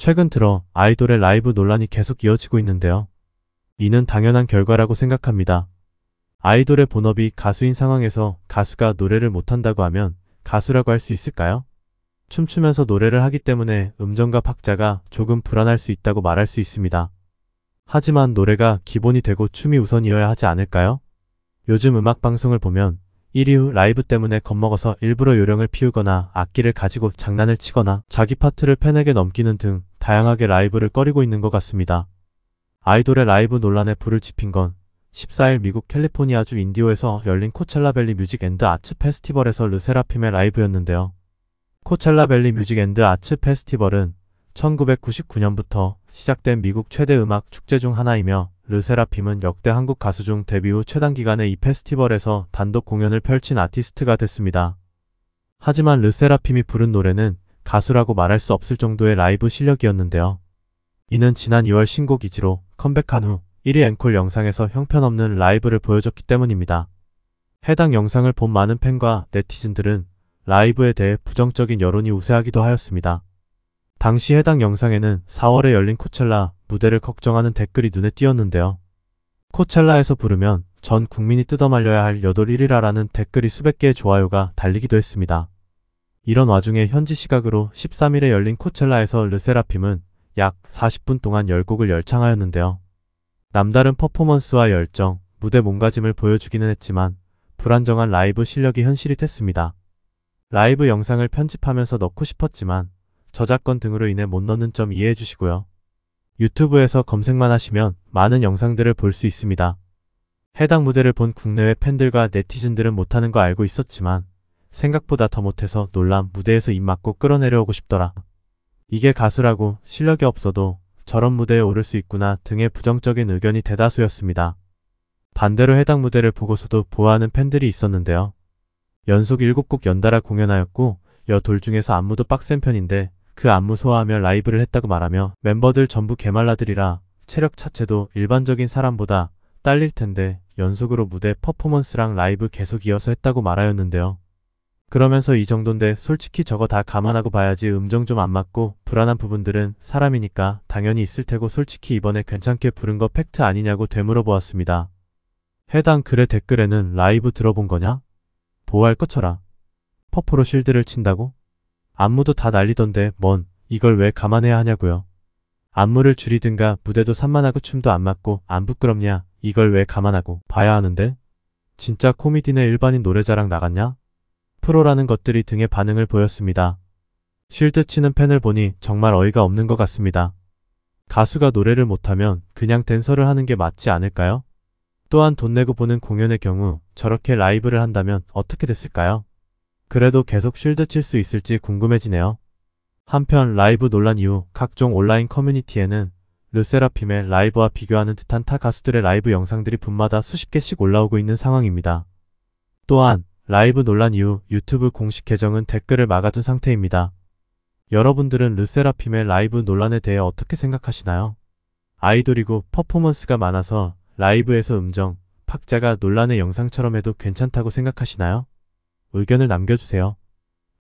최근 들어 아이돌의 라이브 논란이 계속 이어지고 있는데요. 이는 당연한 결과라고 생각합니다. 아이돌의 본업이 가수인 상황에서 가수가 노래를 못한다고 하면 가수라고 할 수 있을까요? 춤추면서 노래를 하기 때문에 음정과 박자가 조금 불안할 수 있다고 말할 수 있습니다. 하지만 노래가 기본이 되고 춤이 우선이어야 하지 않을까요? 요즘 음악 방송을 보면 1위 후 라이브 때문에 겁먹어서 일부러 요령을 피우거나 악기를 가지고 장난을 치거나 자기 파트를 팬에게 넘기는 등 다양하게 라이브를 꺼리고 있는 것 같습니다. 아이돌의 라이브 논란에 불을 지핀 건 14일 미국 캘리포니아주 인디오에서 열린 코첼라밸리 뮤직 앤드 아츠 페스티벌에서 르세라핌의 라이브였는데요. 코첼라밸리 뮤직 앤드 아츠 페스티벌은 1999년부터 시작된 미국 최대 음악 축제 중 하나이며 르세라핌은 역대 한국 가수 중 데뷔 후 최단 기간의이 페스티벌에서 단독 공연을 펼친 아티스트가 됐습니다. 하지만 르세라핌이 부른 노래는 가수라고 말할 수 없을 정도의 라이브 실력이었는데요. 이는 지난 2월 신곡 이지로 컴백한 후 1위 앵콜 영상에서 형편없는 라이브를 보여줬기 때문입니다. 해당 영상을 본 많은 팬과 네티즌들은 라이브에 대해 부정적인 여론이 우세하기도 하였습니다. 당시 해당 영상에는 4월에 열린 코첼라 무대를 걱정하는 댓글이 눈에 띄었는데요. 코첼라에서 부르면 전 국민이 뜯어말려야 할 여돌 1위라라는 댓글이 수백 개의 좋아요가 달리기도 했습니다. 이런 와중에 현지 시각으로 13일에 열린 코첼라에서 르세라핌은 약 40분 동안 10곡을 열창하였는데요. 남다른 퍼포먼스와 열정, 무대 몸가짐을 보여주기는 했지만 불안정한 라이브 실력이 현실이 됐습니다. 라이브 영상을 편집하면서 넣고 싶었지만 저작권 등으로 인해 못 넣는 점 이해해 주시고요. 유튜브에서 검색만 하시면 많은 영상들을 볼 수 있습니다. 해당 무대를 본 국내외 팬들과 네티즌들은 못하는 거 알고 있었지만 생각보다 더 못해서 놀라 무대에서 입맞고 끌어내려오고 싶더라. 이게 가수라고 실력이 없어도 저런 무대에 오를 수 있구나 등의 부정적인 의견이 대다수였습니다. 반대로 해당 무대를 보고서도 보아하는 팬들이 있었는데요. 연속 7곡 연달아 공연하였고 여돌 중에서 안무도 빡센 편인데 그 안무 소화하며 라이브를 했다고 말하며 멤버들 전부 개말라들이라 체력 자체도 일반적인 사람보다 딸릴 텐데 연속으로 무대 퍼포먼스랑 라이브 계속 이어서 했다고 말하였는데요. 그러면서 이 정도인데 솔직히 저거 다 감안하고 봐야지 음정 좀 안 맞고 불안한 부분들은 사람이니까 당연히 있을 테고 솔직히 이번에 괜찮게 부른 거 팩트 아니냐고 되물어 보았습니다. 해당 글의 댓글에는 라이브 들어본 거냐? 보호할 것처라. 퍼프로 실드를 친다고? 안무도 다 날리던데 뭔 이걸 왜 감안해야 하냐고요. 안무를 줄이든가 무대도 산만하고 춤도 안 맞고 안 부끄럽냐 이걸 왜 감안하고 봐야 하는데? 진짜 코미디네 일반인 노래자랑 나갔냐? 프로라는 것들이 등의 반응을 보였습니다. 실드 치는 팬을 보니 정말 어이가 없는 것 같습니다. 가수가 노래를 못하면 그냥 댄서를 하는 게 맞지 않을까요? 또한 돈 내고 보는 공연의 경우 저렇게 라이브를 한다면 어떻게 됐을까요? 그래도 계속 실드 칠 수 있을지 궁금해지네요. 한편 라이브 논란 이후 각종 온라인 커뮤니티에는 르세라핌의 라이브와 비교하는 듯한 타 가수들의 라이브 영상들이 분마다 수십 개씩 올라오고 있는 상황입니다. 또한 라이브 논란 이후 유튜브 공식 계정은 댓글을 막아둔 상태입니다. 여러분들은 르세라핌의 라이브 논란에 대해 어떻게 생각하시나요? 아이돌이고 퍼포먼스가 많아서 라이브에서 음정, 팍자가 논란의 영상처럼 해도 괜찮다고 생각하시나요? 의견을 남겨주세요.